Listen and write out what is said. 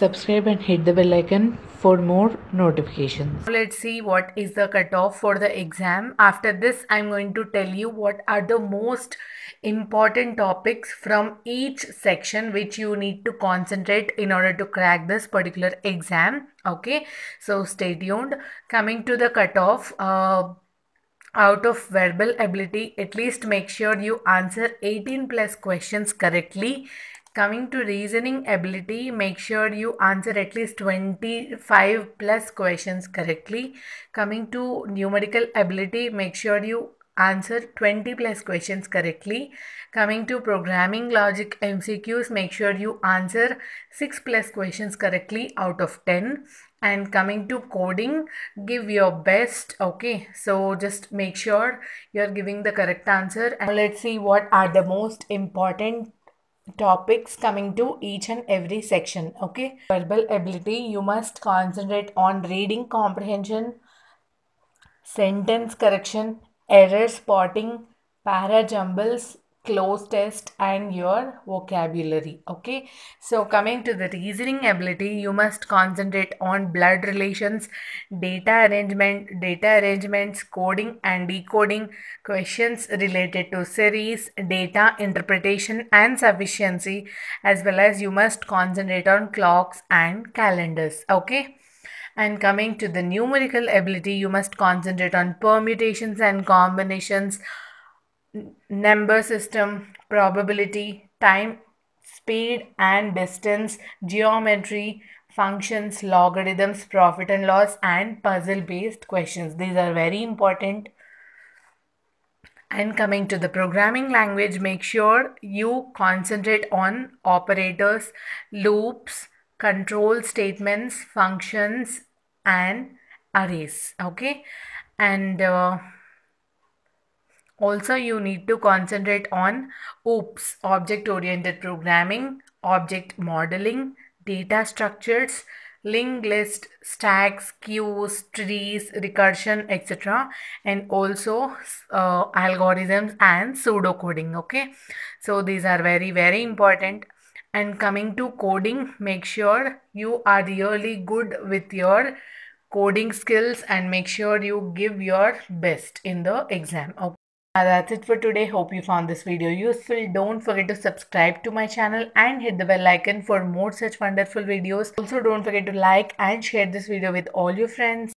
subscribe and hit the bell icon for more notifications. Let's see what is the cutoff for the exam. After this, I'm going to tell you what are the most important topics from each section which you need to concentrate in order to crack this particular exam. Okay, so stay tuned. Coming to the cutoff, uh, out of verbal ability, at least make sure you answer 18 plus questions correctly Coming to reasoning ability, make sure you answer at least 25 plus questions correctly. Coming to numerical ability, make sure you answer 20 plus questions correctly. Coming to programming logic MCQs, make sure you answer 6 plus questions correctly out of 10. And coming to coding, give your best. Okay, so just make sure you're giving the correct answer. And let's see what are the most important topics coming to each and every section okay verbal ability you must concentrate on reading comprehension sentence correction error spotting para jumbles close test and your vocabulary okay so coming to the reasoning ability you must concentrate on blood relations data arrangement data arrangements coding and decoding questions related to series data interpretation and sufficiency as well as you must concentrate on clocks and calendars okay and coming to the numerical ability you must concentrate on permutations and combinations number system, probability, time, speed and distance, geometry, functions, logarithms, profit and loss and puzzle based questions. These are very important. And coming to the programming language, make sure you concentrate on operators, loops, control statements, functions and arrays. Okay. And uh, also, you need to concentrate on OOPs, object-oriented programming, object modeling, data structures, linked list, stacks, queues, trees, recursion, etc. And also uh, algorithms and pseudocoding, okay? So these are very, very important. And coming to coding, make sure you are really good with your coding skills and make sure you give your best in the exam, okay? Uh, that's it for today. Hope you found this video useful. Don't forget to subscribe to my channel and hit the bell icon for more such wonderful videos. Also don't forget to like and share this video with all your friends.